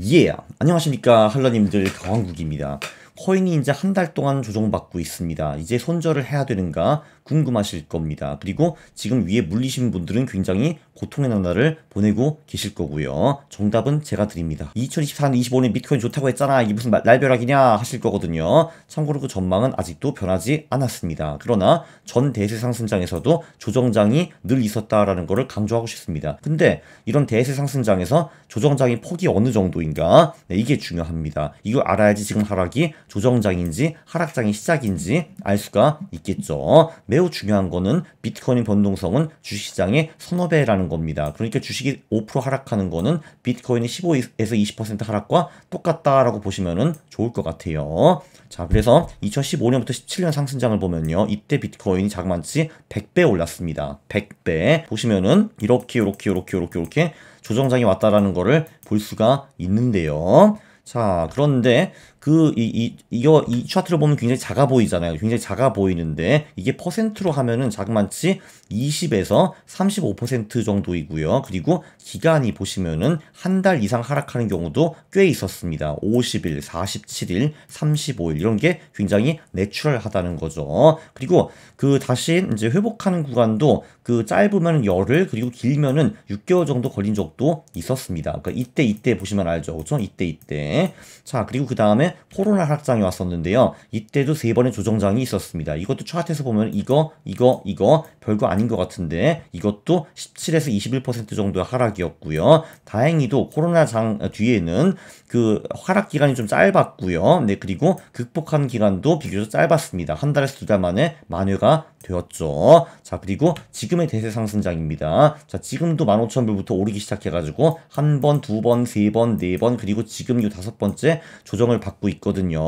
예! Yeah. 안녕하십니까 한라님들 강국입니다 코인이 이제 한 달 동안 조정받고 있습니다. 이제 손절을 해야 되는가 궁금하실 겁니다. 그리고 지금 위에 물리신 분들은 굉장히 고통의 나날을 보내고 계실 거고요. 정답은 제가 드립니다. 2024년 25년 비트코인 좋다고 했잖아. 이게 무슨 날벼락이냐 하실 거거든요. 참고로 그 전망은 아직도 변하지 않았습니다. 그러나 전 대세 상승장에서도 조정장이 늘 있었다라는 것을 강조하고 싶습니다. 근데 이런 대세 상승장에서 조정장의 폭이 어느 정도인가 네, 이게 중요합니다. 이걸 알아야지 지금 하락이 조정장인지 하락장이 시작인지 알 수가 있겠죠. 매우 중요한 거는 비트코인 변동성은 주식시장의 서너 배라는 겁니다. 그러니까 주식이 5% 하락하는 거는 비트코인이 15에서 20% 하락과 똑같다라고 보시면 좋을 것 같아요. 자, 그래서 2015년부터 17년 상승장을 보면요. 이때 비트코인이 자그만치 100배 올랐습니다. 100배. 보시면은 이렇게 이렇게 이렇게 이렇게 이렇게 조정장이 왔다라는 거를 볼 수가 있는데요. 자, 그런데 그, 이, 이, 이거, 이 차트를 보면 굉장히 작아 보이잖아요. 굉장히 작아 보이는데, 이게 퍼센트로 하면은 자그만치 20에서 35% 정도이고요. 그리고 기간이 보시면은 한 달 이상 하락하는 경우도 꽤 있었습니다. 50일, 47일, 35일, 이런 게 굉장히 내추럴하다는 거죠. 그리고 그 다시 이제 회복하는 구간도 그 짧으면 열흘, 그리고 길면은 6개월 정도 걸린 적도 있었습니다. 그러니까 이때, 이때 보시면 알죠. 그죠? 이때, 이때. 자 그리고 그 다음에 코로나 확장이 왔었는데요. 이때도 세 번의 조정장이 있었습니다. 이것도 차트에서 보면 이거 이거 이거 별거 아닌 것 같은데 이것도 17에서 21% 정도 의 하락이었고요. 다행히도 코로나 장 어, 뒤에는 그 하락 기간이 좀 짧았고요. 네 그리고 극복한 기간도 비교적 짧았습니다. 한 달에서 두 달 만에 만회가 되었죠. 자 그리고 지금의 대세 상승장입니다. 자 지금도 15,000불부터 오르기 시작해가지고 한 번, 두 번, 세 번, 네번 그리고 지금 이 다섯 다섯 번째 조정을 받고 있거든요.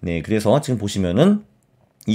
네, 그래서 지금 보시면은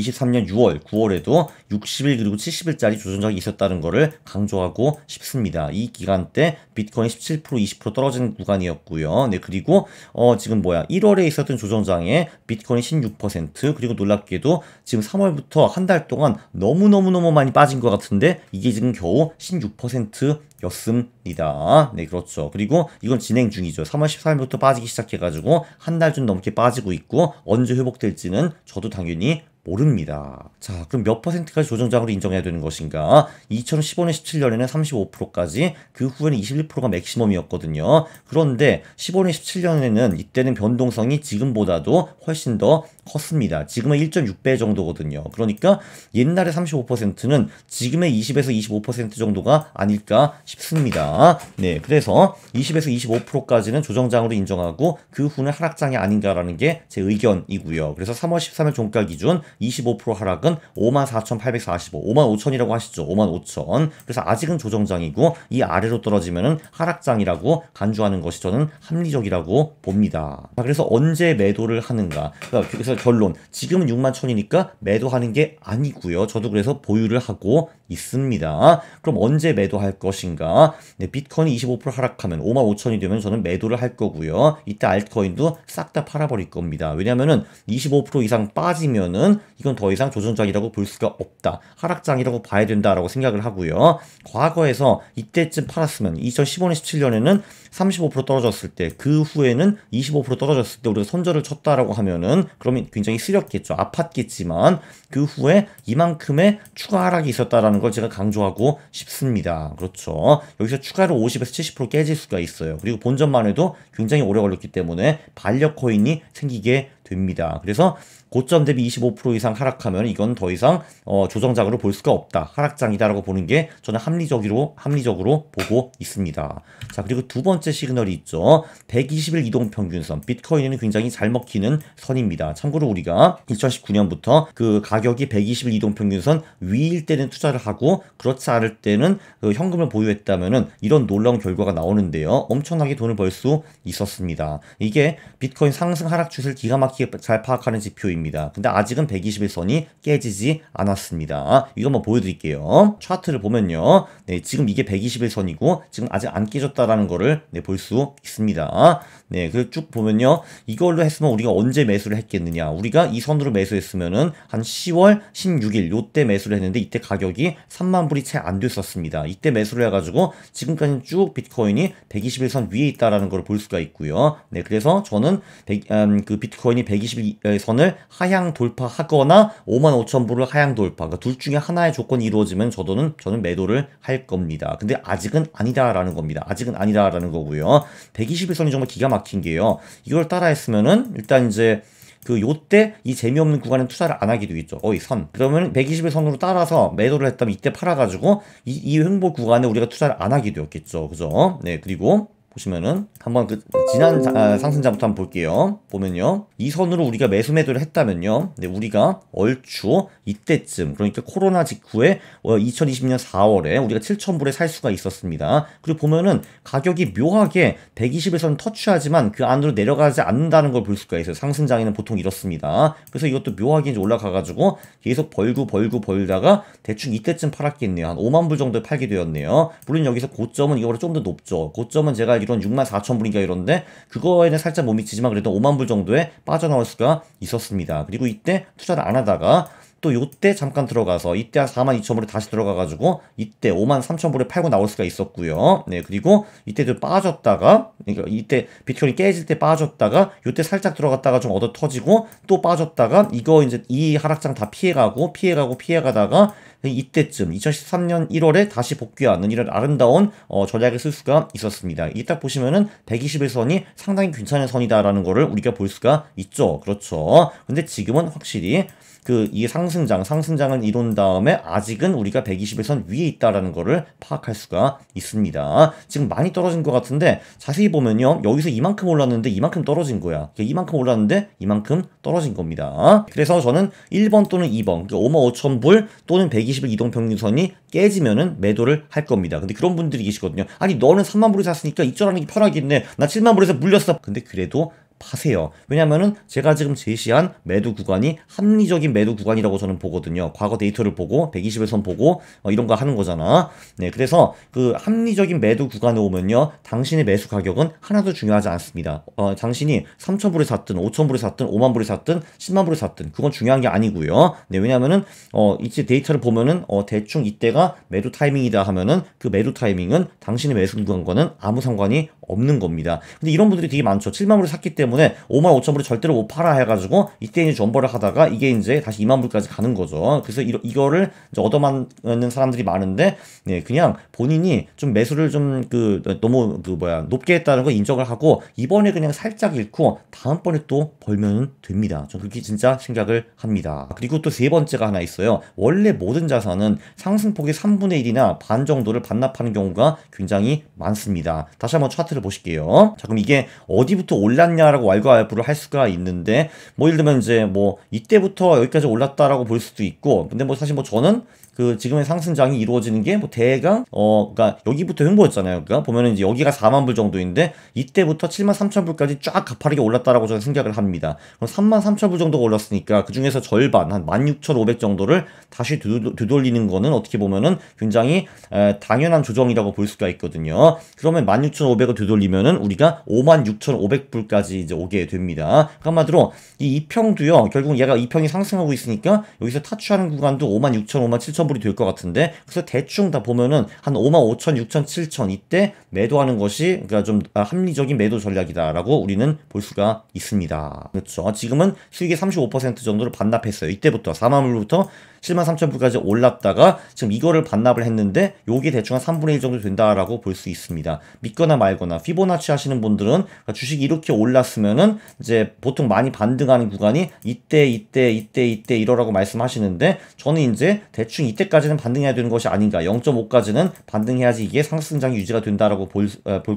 23년 6월, 9월에도 60일 그리고 70일짜리 조정적이 있었다는 것을 강조하고 싶습니다. 이 기간 때 비트코인 17% 20% 떨어진 구간이었고요. 네 그리고 어 지금 뭐야 1월에 있었던 조정장에 비트코인 16% 그리고 놀랍게도 지금 3월부터 한 달 동안 너무너무너무 많이 빠진 것 같은데 이게 지금 겨우 16% 였습니다. 네, 그렇죠. 그리고 이건 진행 중이죠. 3월 1 4일부터 빠지기 시작해가지고 한 달 좀 넘게 빠지고 있고 언제 회복될지는 저도 당연히 모릅니다. 자, 그럼 몇 퍼센트까지 조정장으로 인정해야 되는 것인가? 2015년 17년에는 35%까지, 그 후에는 21%가 맥시멈이었거든요. 그런데 15년 17년에는 이때는 변동성이 지금보다도 훨씬 더 컸습니다. 지금은 1.6배 정도거든요. 그러니까 옛날의 35%는 지금의 20에서 25% 정도가 아닐까 싶습니다. 네, 그래서 20에서 25%까지는 조정장으로 인정하고 그 후는 하락장이 아닌가라는 게 제 의견이고요. 그래서 3월 13일 종가 기준 25% 하락은 54,845, 55,000이라고 하시죠. 55,000. 그래서 아직은 조정장이고 이 아래로 떨어지면은 하락장이라고 간주하는 것이 저는 합리적이라고 봅니다. 그래서 언제 매도를 하는가? 그러니까 그래서 결론 지금은 61,000이니까 매도하는 게 아니고요. 저도 그래서 보유를 하고 있습니다. 그럼 언제 매도할 것인가? 네, 비트코인이 25% 하락하면 55,000이 되면 저는 매도를 할 거고요. 이때 알트코인도 싹 다 팔아버릴 겁니다. 왜냐면은 25% 이상 빠지면은 이건 더 이상 조정장이라고 볼 수가 없다. 하락장이라고 봐야 된다라고 생각을 하고요. 과거에서 이때쯤 팔았으면 2015년 17년에는 35% 떨어졌을 때 그 후에는 25% 떨어졌을 때 우리가 손절을 쳤다라고 하면은 그러면 굉장히 쓰렸겠죠. 아팠겠지만 그 후에 이만큼의 추가 하락이 있었다라는 걸 제가 강조하고 싶습니다. 그렇죠. 여기서 추가로 50에서 70% 깨질 수가 있어요. 그리고 본전만 해도 굉장히 오래 걸렸기 때문에 반려 코인이 생기게 됩니다. 그래서 고점 대비 25% 이상 하락하면 이건 더 이상 어, 조정장으로 볼 수가 없다. 하락장이다라고 보는 게 저는 합리적으로 합리적으로 보고 있습니다. 자 그리고 두 번째 시그널이 있죠. 120일 이동 평균선 비트코인에는 굉장히 잘 먹히는 선입니다. 참고로 우리가 2019년부터 그 가격이 120일 이동 평균선 위일 때는 투자를 하고 그렇지 않을 때는 그 현금을 보유했다면은 이런 놀라운 결과가 나오는데요. 엄청나게 돈을 벌 수 있었습니다. 이게 비트코인 상승 하락 추세를 기가 막히게 잘 파악하는 지표입니다. 보입니다. 근데 아직은 121선이 깨지지 않았습니다. 이거 한번 보여드릴게요. 차트를 보면요. 네, 지금 이게 121선이고 지금 아직 안 깨졌다라는 거를 네, 볼 수 있습니다. 네, 그쭉 보면요. 이걸로 했으면 우리가 언제 매수를 했겠느냐. 우리가 이 선으로 매수했으면은 한 10월 16일 요때 매수를 했는데 이때 가격이 3만 불이 채 안 됐었습니다. 이때 매수를 해가지고 지금까지 쭉 비트코인이 121선 위에 있다라는 걸 볼 수가 있고요. 네, 그래서 저는 100, 음, 그 비트코인이 121선을 하향 돌파하거나 5만 5천 불을 하향 돌파. 그러니까 둘 중에 하나의 조건이 이루어지면 저도는 저는 매도를 할 겁니다. 근데 아직은 아니다라는 겁니다. 아직은 아니다라는 거고요. 121선이 정말 기가 막힌 게요. 이걸 따라했으면은 일단 이제 그 요 때 이 재미없는 구간에 투자를 안 하기도 있죠. 어이 선. 그러면 120일 선으로 따라서 매도를 했다면 이때 팔아가지고 이, 이 횡보 구간에 우리가 투자를 안 하기도 했겠죠. 그죠? 네 그리고 보시면은 한번 그 지난 아, 상승자부터 한번 볼게요. 보면요. 이 선으로 우리가 매수 매도를 했다면요. 근 네, 우리가 얼추 이때쯤 그러니까 코로나 직후에 2020년 어, 4월에 우리가 7,000불에 살 수가 있었습니다. 그리고 보면은 가격이 묘하게 120에서는 터치하지만 그 안으로 내려가지 않는다는 걸 볼 수가 있어요. 상승장에는 보통 이렇습니다. 그래서 이것도 묘하게 이제 올라가가지고 계속 벌고 벌고 벌다가 대충 이때쯤 팔았겠네요. 한 5만 불 정도에 팔게 되었네요. 물론 여기서 고점은 이거보다 좀 더 높죠. 고점은 제가 이런 6만 4천 불인가 이런데 그거에는 살짝 못 미치지만 그래도 5만 불 정도에 빠져나올 수가 있었습니다. 그리고 이때 투자를 안 하다가 또 요때 잠깐 들어가서 이때 한 4만 2천 불에 다시 들어가가지고 이때 5만 3천 불에 팔고 나올 수가 있었고요. 네 그리고 이때 도 빠졌다가 그러니까 이때 비트코인이 깨질 때 빠졌다가 요때 살짝 들어갔다가 좀 얻어 터지고 또 빠졌다가 이거 이제 이 하락장 다 피해가고 피해가고 피해가다가 이때쯤 2013년 1월에 다시 복귀하는 이런 아름다운 어, 전략을 쓸 수가 있었습니다. 이게 딱 보시면은 120일 선이 상당히 괜찮은 선이다라는 거를 우리가 볼 수가 있죠. 그렇죠. 근데 지금은 확실히 그이 상승장, 상승장을 이룬 다음에 아직은 우리가 120일선 위에 있다라는 거를 파악할 수가 있습니다. 지금 많이 떨어진 것 같은데 자세히 보면요. 여기서 이만큼 올랐는데 이만큼 떨어진 거야. 그러니까 이만큼 올랐는데 이만큼 떨어진 겁니다. 그래서 저는 1번 또는 2번, 그러니까 5만 5천 불 또는 120 120일 이동평균선이 깨지면은 매도를 할 겁니다. 근데 그런 분들이 계시거든요. 아니 너는 3만 불에 샀으니까 입절하는 게 편하겠네. 나 7만 불에서 물렸어. 근데 그래도 파세요. 왜냐면은 제가 지금 제시한 매도 구간이 합리적인 매도 구간이라고 저는 보거든요. 과거 데이터를 보고 121선 0 보고 어, 이런 거 하는 거잖아. 네, 그래서 그 합리적인 매도 구간에 오면요. 당신의 매수 가격은 하나도 중요하지 않습니다. 어, 당신이 3,000불에 샀든 5,000불에 샀든 5만 불에 샀든 10만 불에 샀든 그건 중요한 게 아니고요. 네, 왜냐면은 어, 이제 데이터를 보면은 어, 대충 이때가 매도 타이밍이다 하면은 그 매도 타이밍은 당신의 매수 구간과는 아무 상관이 없는 겁니다. 근데 이런 분들이 되게 많죠. 7만 불에 샀기 때문에 때문에 5만 5천 불에 절대로 못 팔아 해가지고 이때 이제 존버를 하다가 이게 이제 다시 2만 불까지 가는 거죠. 그래서 이, 거를 얻어맞는 사람들이 많은데 네, 그냥 본인이 좀 매수를 좀 그 너무 그 뭐야 높게 했다는 걸 인정을 하고 이번에 그냥 살짝 잃고 다음번에 또 벌면 됩니다. 전 그렇게 진짜 생각을 합니다. 그리고 또 세 번째가 하나 있어요. 원래 모든 자산은 상승폭의 3분의 1이나 반 정도를 반납하는 경우가 굉장히 많습니다. 다시 한번 차트를 보실게요. 자 그럼 이게 어디부터 올랐냐라고 딱 왈가왈부를 할 수가 있는데 뭐 예를 들면 이제 뭐 이때부터 여기까지 올랐다라고 볼 수도 있고 근데 뭐 사실 뭐 저는 그 지금의 상승장이 이루어지는 게 뭐 대강 어 그러니까 여기부터 횡보였잖아요. 그러니까 보면은 이제 여기가 4만 불 정도인데 이때부터 7만 3천 불까지 쫙 가파르게 올랐다라고 저는 생각을 합니다. 그럼 3만 3천 불 정도가 올랐으니까 그 중에서 절반 한 16,500 정도를 다시 되돌리는 거는 어떻게 보면은 굉장히 에, 당연한 조정이라고 볼 수가 있거든요. 그러면 16,500을 되돌리면은 우리가 56,500불까지 이제 오게 됩니다. 까 한마디로 이 2평도요. 결국 얘가 2평이 상승하고 있으니까 여기서 타추하는 구간도 5 6 0 0 0 5 7 0 0 0 불이 될 것 같은데 그래서 대충 다 보면은 한5 5 0 0 0 6 0 0 0 7 0 0 0 이때 매도하는 것이 그러니까 좀 아, 합리적인 매도 전략이다라고 우리는 볼 수가 있습니다. 그렇죠. 지금은 수익의 35% 정도를 반납했어요. 이때부터 4만 불부터 7 3 0 0 0 불까지 올랐다가 지금 이거를 반납을 했는데 요게 대충 한 3분의 1 정도 된다라고 볼 수 있습니다. 믿거나 말거나 피보나치 하시는 분들은 주식이 이렇게 올랐을 올랐으면은 이제 보통 많이 반등하는 구간이 이때 이때 이때 이때 이러라고 말씀하시는데 저는 이제 대충 이때까지는 반등해야 되는 것이 아닌가 0.5까지는 반등해야지 이게 상승장이 유지가 된다라고 볼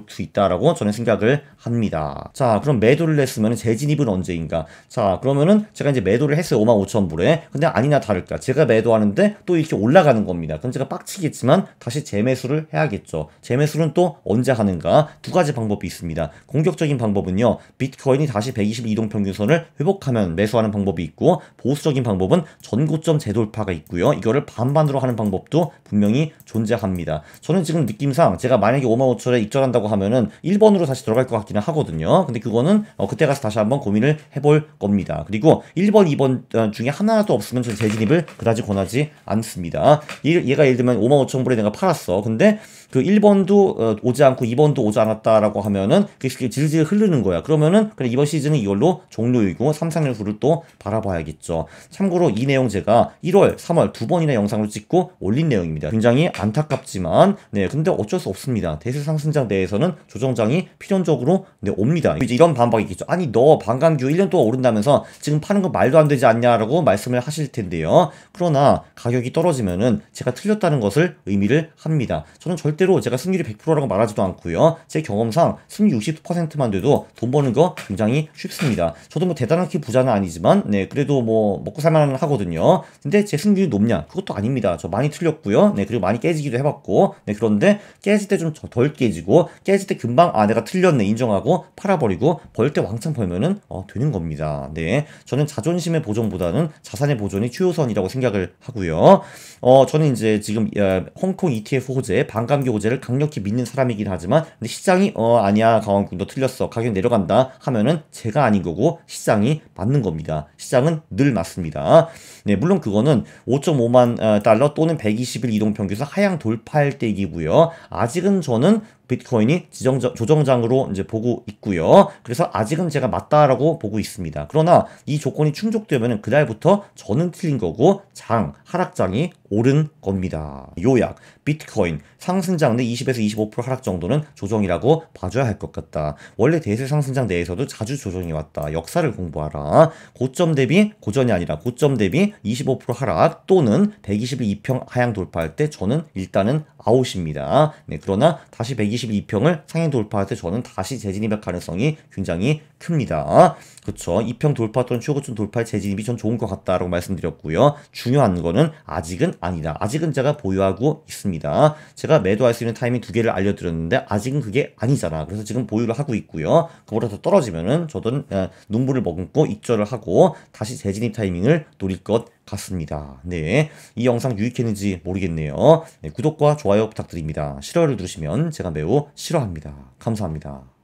수 있다라고 저는 생각을 합니다. 자 그럼 매도를 했으면 재진입은 언제인가? 자 그러면은 제가 이제 매도를 했어요 55,000불에 근데 아니나 다를까 제가 매도하는데 또 이렇게 올라가는 겁니다. 그럼 제가 빡치겠지만 다시 재매수를 해야겠죠. 재매수는 또 언제 하는가? 두 가지 방법이 있습니다. 공격적인 방법은요. 비 비트코인이 다시 122동 평균선을 회복하면 매수하는 방법이 있고 보수적인 방법은 전고점 재돌파가 있고요. 이거를 반반으로 하는 방법도 분명히 존재합니다. 저는 지금 느낌상 제가 만약에 5만 5천에 입절한다고 하면은 1번으로 다시 들어갈 것 같기는 하거든요. 근데 그거는 어, 그때 가서 다시 한번 고민을 해볼 겁니다. 그리고 1번, 2번 어, 중에 하나도 없으면 저는 재진입을 그다지 권하지 않습니다. 얘가 예를 들면 5만 5천 불에 내가 팔았어. 근데 그 1번도 어, 오지 않고 2번도 오지 않았다라고 하면은 그게 질질 흐르는 거야. 그러면은 저는 그래 이번 시즌은 이걸로 종료이고 3, 4일 후를 또 바라봐야겠죠. 참고로 이 내용 제가 1월, 3월 두 번이나 영상을 찍고 올린 내용입니다. 굉장히 안타깝지만 네 근데 어쩔 수 없습니다. 대세 상승장 내에서는 조정장이 필연적으로 네 옵니다. 이제 이런 반박이 있겠죠. 아니 너 반감규 1년 동안 오른다면서 지금 파는 거 말도 안 되지 않냐라고 말씀을 하실 텐데요. 그러나 가격이 떨어지면은 제가 틀렸다는 것을 의미를 합니다. 저는 절대로 제가 승률이 100%라고 말하지도 않고요. 제 경험상 승률 60%만 돼도 돈 버는 거 굉장히 쉽습니다. 저도 뭐 대단하게 부자는 아니지만 네 그래도 뭐 먹고 살만 하거든요. 근데 제 승률이 높냐? 그것도 아닙니다. 저 많이 틀렸고요. 네 그리고 많이 깨지기도 해봤고 네 그런데 깨질 때 좀 덜 깨지고 깨질 때 금방 아 내가 틀렸네 인정하고 팔아버리고 벌 때 왕창 벌면은 어, 되는 겁니다. 네 저는 자존심의 보존보다는 자산의 보존이 최우선이라고 생각을 하고요. 어 저는 이제 지금 예, 홍콩 ETF 호재 반감기 호재를 강력히 믿는 사람이긴 하지만 근데 시장이 어 아니야 강원군도 틀렸어 가격 내려간다 하면은 제가 아닌 거고 시장이 맞는 겁니다. 시장은 늘 맞습니다. 네, 물론 그거는 5.5만 어, 달러 또는 120일 이동 평균선 하향 돌파할 때이고요. 아직은 저는 비트코인이 지정자, 조정장으로 이제 보고 있고요. 그래서 아직은 제가 맞다라고 보고 있습니다. 그러나 이 조건이 충족되면 그날부터 저는 틀린 거고 장 하락장이 오른 겁니다. 요약 비트코인 상승장 내 20에서 25% 하락 정도는 조정이라고 봐줘야 할 것 같다. 원래 대세 상승장 내에서도 자주 조정이 왔다. 역사를 공부하라. 고점 대비 고전이 아니라 고점 대비 25% 하락 또는 1 2 2평 하향 돌파할 때 저는 일단은 아웃입니다. 네, 그러나 다시 120 122평을 상향 돌파할 때 저는 다시 재진입할 가능성이 굉장히 큽니다. 그쵸. 2평 돌파 또는 최고점 돌파의 재진입이 전 좋은 것 같다라고 말씀드렸고요. 중요한 거는 아직은 아니다. 아직은 제가 보유하고 있습니다. 제가 매도할 수 있는 타이밍 두 개를 알려드렸는데 아직은 그게 아니잖아. 그래서 지금 보유를 하고 있고요. 그보다 더 떨어지면은 저도 눈물을 머금고 입절을 하고 다시 재진입 타이밍을 노릴 것 같습니다. 네, 이 영상 유익했는지 모르겠네요. 네, 구독과 좋아요 부탁드립니다. 싫어요를 누르시면 제가 매우 싫어합니다. 감사합니다.